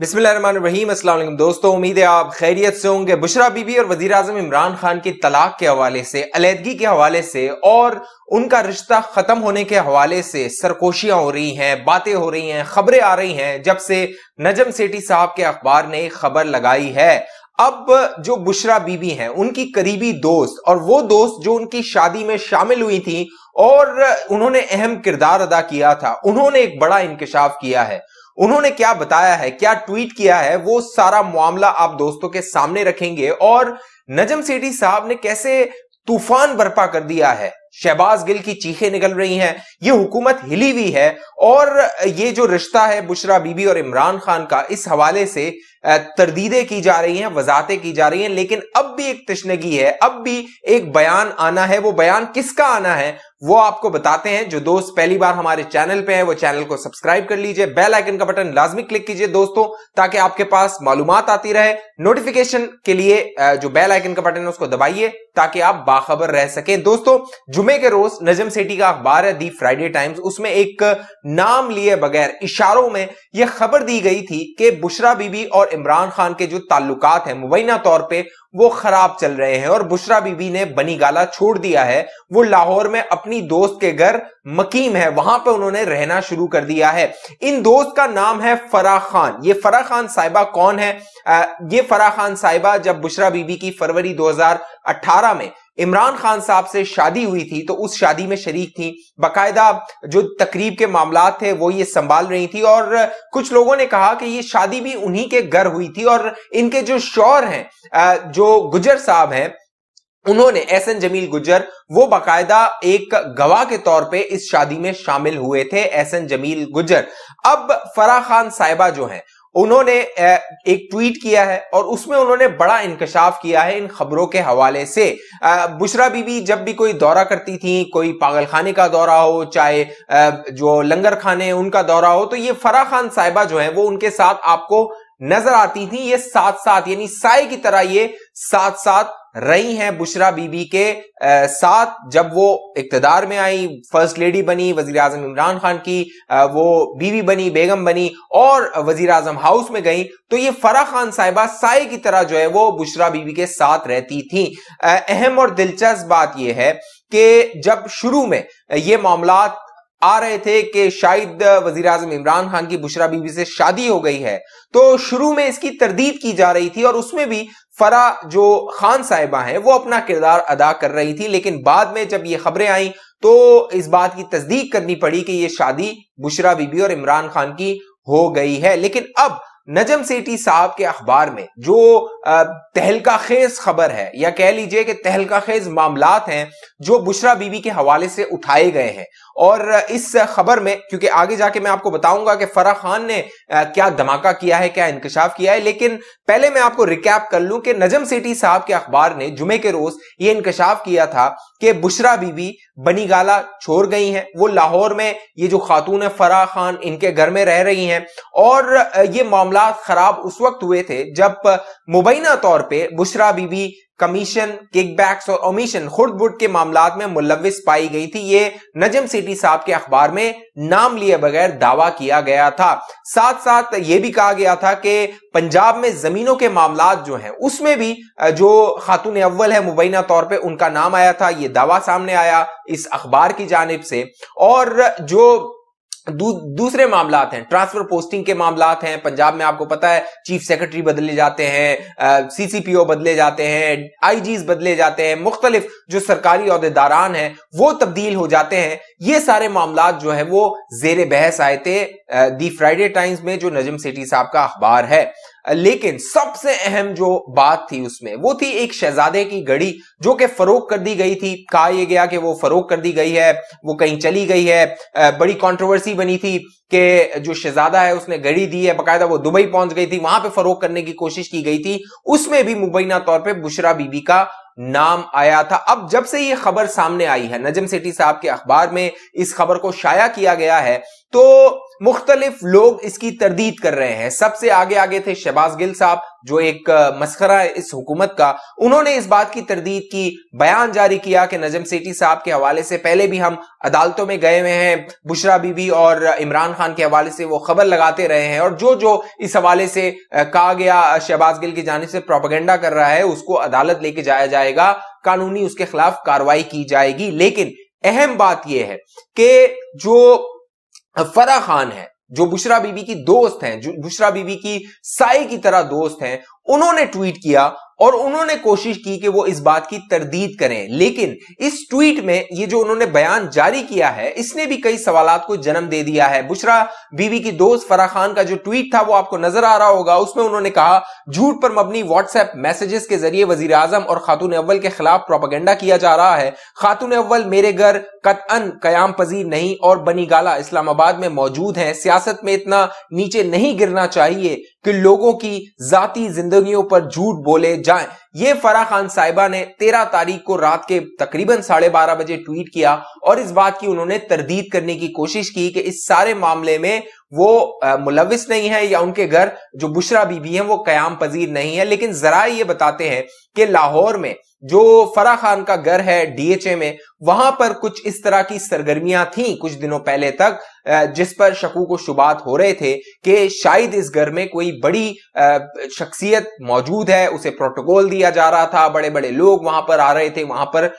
बिस्मिल्लाम दोस्तों उम्मीद है आप खैरियत से होंगे बुशरा बीबी और वजी अजम इमरान खान की तलाक के हवाले से अलीदगी के हवाले से और उनका रिश्ता खत्म होने के हवाले से सरकोशियां हो रही हैं बातें हो रही हैं खबरें आ रही हैं जब से नजम सेठी साहब के अखबार ने खबर लगाई है अब जो बुशरा बीबी हैं उनकी करीबी दोस्त और वो दोस्त जो उनकी शादी में शामिल हुई थी और उन्होंने अहम किरदार अदा किया था उन्होंने एक बड़ा इंकशाफ किया है उन्होंने क्या बताया है क्या ट्वीट किया है वो सारा मामला आप दोस्तों के सामने रखेंगे और नजम सेठी साहब ने कैसे तूफान बर्पा कर दिया है शहबाज गिल की चीखें निकल रही हैं ये हुकूमत हिली हुई है और ये जो रिश्ता है बुशरा बीबी और इमरान खान का इस हवाले से तरदीदे की जा रही हैं वजातें की जा रही हैं लेकिन अब भी एक तश्नगी है अब भी एक बयान आना है वो बयान किसका आना है वो आपको बताते हैं जो दोस्त पहली बार हमारे चैनल पे हैं वो चैनल को सब्सक्राइब कर लीजिए बेल आइकन का बटन लाजमी क्लिक कीजिए दोस्तों ताकि आपके पास मालूम आती रहे नोटिफिकेशन के लिए जो बेल आइकन का बटन है उसको दबाइए ताकि आप बाखबर रह सकें दोस्तों जुमे के रोज नजम सेठी का अखबार है दी फ्राइडे टाइम्स उसमें एक नाम लिए बगैर इशारों में यह खबर दी गई थी कि बुशरा बीबी और इमरान खान के जो ताल्लुकात हैं मुबैना तौर पे वो खराब चल रहे हैं और बुशरा बीबी ने बनी गाला छोड़ दिया है वो लाहौर में अपनी दोस्त के घर मकीम है वहां पर उन्होंने रहना शुरू कर दिया है इन दोस्त का नाम है फराह खान ये फराह खान साहिबा कौन है आ, ये फराह खान साहिबा जब बुशरा बीबी की फरवरी 2018 में इमरान खान साहब से शादी हुई थी तो उस शादी में शरीक थी बाकायदा जो तकरीब के मामला थे वो ये संभाल रही थी और कुछ लोगों ने कहा कि ये शादी भी उन्हीं के घर हुई थी और इनके जो शौर हैं जो गुजर साहब हैं उन्होंने एस एन जमील गुजर वो बाकायदा एक गवाह के तौर पे इस शादी में शामिल हुए थे एस एन जमील गुजर अब फराह खान साहिबा जो हैं उन्होंने एक ट्वीट किया है और उसमें उन्होंने बड़ा इंकशाफ किया है इन खबरों के हवाले से बुशरा बीबी जब भी कोई दौरा करती थी कोई पागलखाने का दौरा हो चाहे जो लंगर खाने उनका दौरा हो तो ये फराह खान साहिबा जो है वो उनके साथ आपको नजर आती थी ये साथ साथ यानी साय की तरह ये साथ साथ रही हैं बुशरा बीबी के आ, साथ जब वो इकतदार में आई फर्स्ट लेडी बनी वजीर आजम इमरान खान की आ, वो बीवी बनी बेगम बनी और वजीर आजम हाउस में गई तो ये फरा खान साहिबा साय की तरह जो है वो बुशरा बीबी के साथ रहती थी अहम और दिलचस्प बात यह है कि जब शुरू में ये मामला आ रहे थे कि शायद वजीर आजम इमरान खान की बुशरा बीबी से शादी हो गई है तो शुरू में इसकी तरदीद की जा रही थी और उसमें भी फरा जो खान साहिबा हैं वो अपना किरदार अदा कर रही थी लेकिन बाद में जब ये खबरें आई तो इस बात की तस्दीक करनी पड़ी कि ये शादी बुशरा बीबी और इमरान खान की हो गई है लेकिन अब नजम सेठी साहब के अखबार में जो तहलका खेज खबर है या कह लीजिए कि तहलका खेज मामलात हैं जो बुशरा बीबी के हवाले से उठाए गए हैं और इस खबर में क्योंकि आगे जाके मैं आपको बताऊंगा कि फराह खान ने क्या धमाका किया है क्या इंकशाफ किया है लेकिन पहले मैं आपको रिकैप कर लूं कि नजम सेठी साहब के अखबार ने जुमे के रोज ये इंकशाफ किया था कि बुशरा बीबी बनीगाला छोड़ गई हैं वो लाहौर में ये जो खातून है फराह खान इनके घर में रह रही हैं और ये मामला खराब उस वक्त हुए थे जब मुबैना तौर पर बुशरा बीबी कमीशन किकबैक्स और ओमिशन खुर्दबुट के मामला में मुलविस पाई गई थी ये नजम सिटी साहब के अखबार में नाम लिए बगैर दावा किया गया था साथ साथ ये भी कहा गया था कि पंजाब में जमीनों के मामला जो हैं उसमें भी जो खातून अव्वल है मुबैना तौर पर उनका नाम आया था ये दावा सामने आया इस अखबार की जानब से और जो दू, दूसरे मामला हैं ट्रांसफर पोस्टिंग के मामला हैं पंजाब में आपको पता है चीफ सेक्रेटरी बदले जाते हैं सीसीपीओ बदले जाते हैं आईजी बदले जाते हैं मुख्तलिफ जो सरकारी अहदेदारान हैं वो तब्दील हो जाते हैं ये सारे मामला जो है वो जेर बहस आए थे दी फ्राइडे टाइम्स में जो नजम सेठी साहब का अखबार है लेकिन सबसे अहम जो बात थी उसमें वो थी एक शहजादे की घड़ी जो कि फरोख कर दी गई थी कहा यह गया कि वो फरोख कर दी गई है वो कहीं चली गई है बड़ी कंट्रोवर्सी बनी थी कि जो शहजादा है उसने घड़ी दी है बकायदा वो दुबई पहुंच गई थी वहां पे फरोख करने की कोशिश की गई थी उसमें भी मुबैना तौर पर बुशरा बीबी का नाम आया था अब जब से ये खबर सामने आई है नजम सेठी साहब के अखबार में इस खबर को शाया किया गया है तो मुख्तलिफ लोग इसकी तरदीद कर रहे हैं सबसे आगे आगे थे शहबाज गिल साहब जो एक मस्खरा है इस हुकूमत का उन्होंने इस बात की तरदीद की बयान जारी किया कि नजम सेठी साहब के हवाले से पहले भी हम अदालतों में गए हुए हैं बुशरा बीबी और इमरान खान के हवाले से वो खबर लगाते रहे हैं और जो जो इस हवाले से कहा गया शहबाज गिल की जानब से प्रोपागेंडा कर रहा है उसको अदालत लेके जाया जाएगा कानूनी उसके खिलाफ कार्रवाई की जाएगी लेकिन अहम बात यह है कि जो फरा खान है जो बुशरा बीबी की दोस्त हैं जो बुशरा बीबी की साई की तरह दोस्त हैं उन्होंने ट्वीट किया और उन्होंने कोशिश की कि वो इस बात की तरदीद करें लेकिन इस ट्वीट में ये जो उन्होंने बयान जारी किया है इसने भी कई सवाल को जन्म दे दिया है बुशरा बीवी की दोस्त फराह खान का जो ट्वीट था वो आपको नजर आ रहा होगा उसमें उन्होंने कहा झूठ पर मबनी व्हाट्सएप मैसेजेस के जरिए वजीर आजम और खातून अव्वल के खिलाफ प्रोपागेंडा किया जा रहा है खातून अव्वल मेरे घर कतअन कयाम पजीर नहीं और बनीगाला इस्लामाबाद में मौजूद है सियासत में इतना नीचे नहीं गिरना चाहिए कि लोगों की जाती जिंदगियों पर झूठ बोले जाएं ये फराह खान साहिबा ने तेरह तारीख को रात के तकरीबन साढ़े बारह बजे ट्वीट किया और इस बात की उन्होंने तरदीद करने की कोशिश की कि इस सारे मामले में वो मुलविस नहीं है या उनके घर जो बुशरा बीबी हैं वो कयाम पजीर नहीं है लेकिन जरा ये बताते हैं कि लाहौर में जो फरा खान का घर है डीएचए में वहां पर कुछ इस तरह की सरगर्मियां थी कुछ दिनों पहले तक जिस पर शकूक को शुबात हो रहे थे कि शायद इस घर में कोई बड़ी शख्सियत मौजूद है उसे प्रोटोकॉल दिया जा रहा था बड़े बड़े लोग वहां पर आ रहे थे वहां पर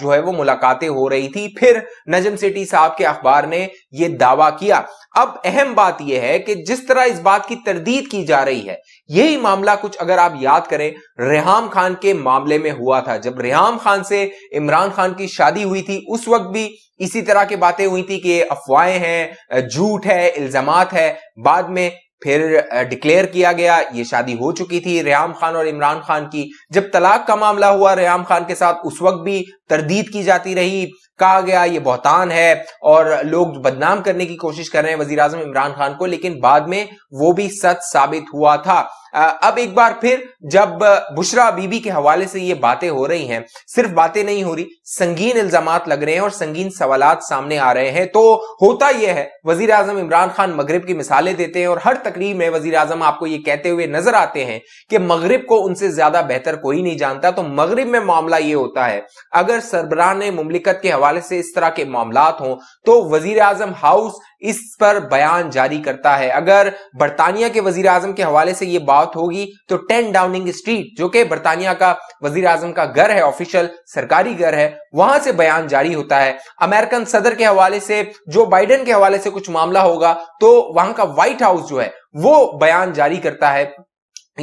जो है वो मुलाकातें हो रही थी फिर नजम सिटी साहब के अखबार ने यह दावा किया अब अहम बात यह है कि जिस तरह इस बात की तरदीद की जा रही है यही मामला कुछ अगर आप याद करें रेहम खान के मामले में हुआ था जब रेहम खान से इमरान खान की शादी हुई थी उस वक्त भी इसी तरह की बातें हुई थी कि अफवाहें हैं झूठ है इल्जाम है बाद में फिर डिक्लेयर किया गया ये शादी हो चुकी थी रेहम खान और इमरान खान की जब तलाक का मामला हुआ रेहम खान के साथ उस वक्त भी तरदीद की जाती रही कहा गया ये बहतान है और लोग बदनाम करने की कोशिश कर रहे हैं वजीर इमरान खान को लेकिन बाद में वो भी सच साबित हुआ था अब एक बार फिर जब बुशरा बीबी के हवाले से ये बातें हो रही हैं सिर्फ बातें नहीं हो रही संगीन इल्जाम लग रहे हैं और संगीन सवाल सामने आ रहे हैं तो होता यह है वजीर अजम इमरान खान मगरब की मिसालें देते हैं और हर तकरीब में वजी अजम आपको ये कहते हुए नजर आते हैं कि मगरब को उनसे ज्यादा बेहतर कोई नहीं जानता तो मगरब में मामला ये होता है अगर सरबराह ने मुमलिकत के हवाले से इस तरह के मामला हों तो वजीर आजम हाउस इस पर बयान जारी करता है अगर बर्तानिया के वजीर आजम के हवाले से यह बात होगी तो टेन डाउनिंग स्ट्रीट जो कि बर्तानिया का वजीर आजम का घर है ऑफिशियल सरकारी घर है वहां से बयान जारी होता है अमेरिकन सदर के हवाले से जो बाइडेन के हवाले से कुछ मामला होगा तो वहां का व्हाइट हाउस जो है वो बयान जारी करता है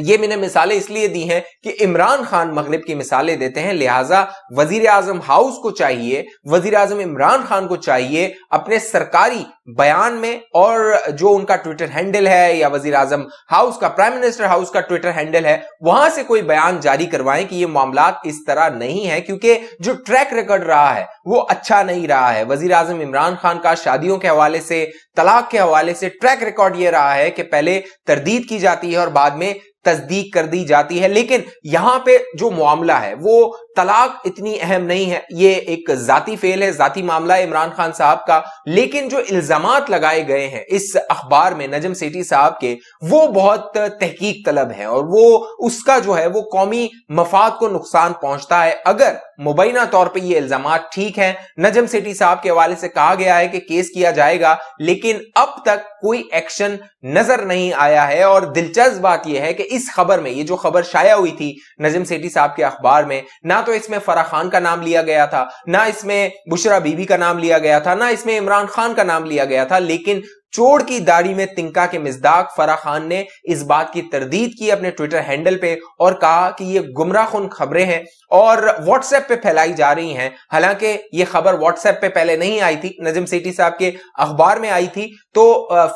ये मैंने मिसालें इसलिए दी हैं कि इमरान खान मगरब की मिसालें देते हैं लिहाजा वजीर आजम हाउस को चाहिए वजीर आजम इमरान खान को चाहिए अपने सरकारी बयान में और जो उनका ट्विटर हैंडल है या वजीर आजम हाउस का प्राइम मिनिस्टर हाउस का ट्विटर हैंडल है वहां से कोई बयान जारी करवाएं कि ये मामला इस तरह नहीं है क्योंकि जो ट्रैक रिकॉर्ड रहा है वो अच्छा नहीं रहा है वजीर आजम इमरान खान का शादियों के हवाले से तलाक के हवाले से ट्रैक रिकॉर्ड ये रहा है कि पहले तरदीद की जाती है और बाद में तस्दीक कर दी जाती है लेकिन यहां पे जो मामला है वो तलाक इतनी अहम नहीं है ये एक जाति फेल है जाति मामला है इमरान खान साहब का लेकिन जो इल्जाम लगाए गए हैं इस अखबार में नजम सेठी साहब के वो बहुत तहकीक तलब है और वो उसका जो है वो कौमी मफाद को नुकसान पहुंचता है अगर मुबैना तौर पर ये इल्जाम ठीक है नजम सेठी साहब के हवाले से कहा गया है कि केस किया जाएगा लेकिन अब तक कोई एक्शन नजर नहीं आया है और दिलचस्प बात यह है कि इस खबर में ये जो खबर शाया हुई थी नजम सेठी साहब के अखबार में ना तो इसमें फरा खान का नाम लिया गया था ना इसमें बुशरा बीबी का नाम लिया गया था ना इसमें इमरान खान का नाम लिया गया था लेकिन चोर की दाढ़ी में तिंका के मिजदाक फरा खान ने इस बात की तरदीद की अपने ट्विटर हैंडल पे और कहा कि ये गुमराहन खबरें हैं और व्हाट्सएप पे फैलाई जा रही हैं हालांकि ये खबर व्हाट्सएप पे पहले नहीं आई थी नजम सेठी साहब के अखबार में आई थी तो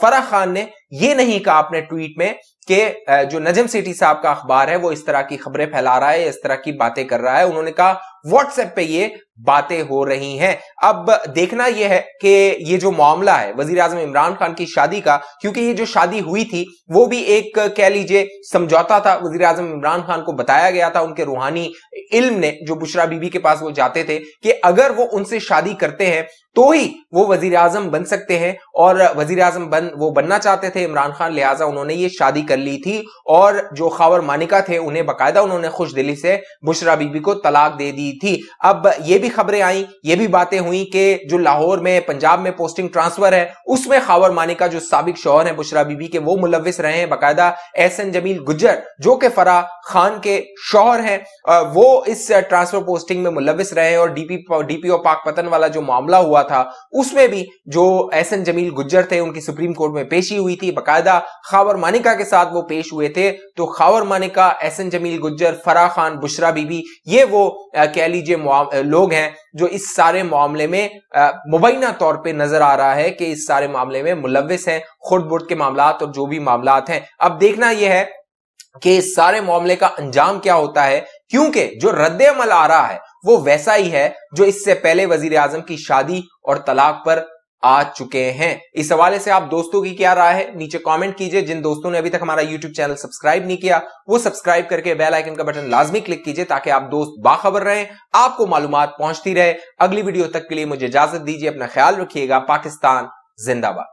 फरा खान ने ये नहीं कहा अपने ट्वीट में कि जो नजम सेठी साहब का अखबार है वो इस तरह की खबरें फैला रहा है इस तरह की बातें कर रहा है उन्होंने कहा व्हाट्सएप पे ये बातें हो रही हैं अब देखना यह है कि ये जो मामला है वजीर आजम इमरान खान की शादी का क्योंकि ये जो शादी हुई थी वो भी एक कह लीजिए समझौता था वजीर आजम इमरान खान को बताया गया था उनके रूहानी इल्म ने जो बुशरा बीबी के पास वो जाते थे कि अगर वो उनसे शादी करते हैं तो ही वो वजीर आजम बन सकते हैं और वजीर आजम बन वो बनना चाहते थे इमरान खान लिहाजा उन्होंने ये शादी कर ली थी और जो खावर मानिका थे उन्हें बाकायदा उन्होंने खुश दिली से बुशरा बीबी को तलाक दे दी की थी अब ये भी खबरें आई ये भी बातें हुई कि जो लाहौर में पंजाब में पोस्टिंग ट्रांसफर है उसमें खावर मानी का जो सबक शोहर है बुशरा बीबी के वो मुलविस रहे हैं बाकायदा एस एन जमील गुजर जो कि फराह खान के शोहर हैं वो इस ट्रांसफर पोस्टिंग में मुलविस रहे हैं और डीपी डीपीओ पाक पतन वाला जो मामला हुआ था उसमें भी जो एस एन जमील गुजर थे उनकी सुप्रीम कोर्ट में पेशी हुई थी बाकायदा खावर मानिका के साथ वो पेश हुए थे तो खावर मानिका एस एन जमील गुजर फराह खान बुशरा बीबी ये वो आ, कह लीजिए लोग हैं जो इस सारे मामले में मुबैना तौर पे नजर आ रहा है कि इस सारे मामले में मुलविस हैं खुद बुर्द के मामला और जो भी मामला हैं अब देखना यह है कि इस सारे मामले का अंजाम क्या होता है क्योंकि जो रद्द अमल आ रहा है वो वैसा ही है जो इससे पहले वजीर आजम की शादी और तलाक पर आ चुके हैं इस हवाले से आप दोस्तों की क्या राय है नीचे कमेंट कीजिए जिन दोस्तों ने अभी तक हमारा यूट्यूब चैनल सब्सक्राइब नहीं किया वो सब्सक्राइब करके बेल आइकन का बटन लाजमी क्लिक कीजिए ताकि आप दोस्त बाखबर रहे आपको मालूम पहुंचती रहे अगली वीडियो तक के लिए मुझे इजाजत दीजिए अपना ख्याल रखिएगा पाकिस्तान जिंदाबाद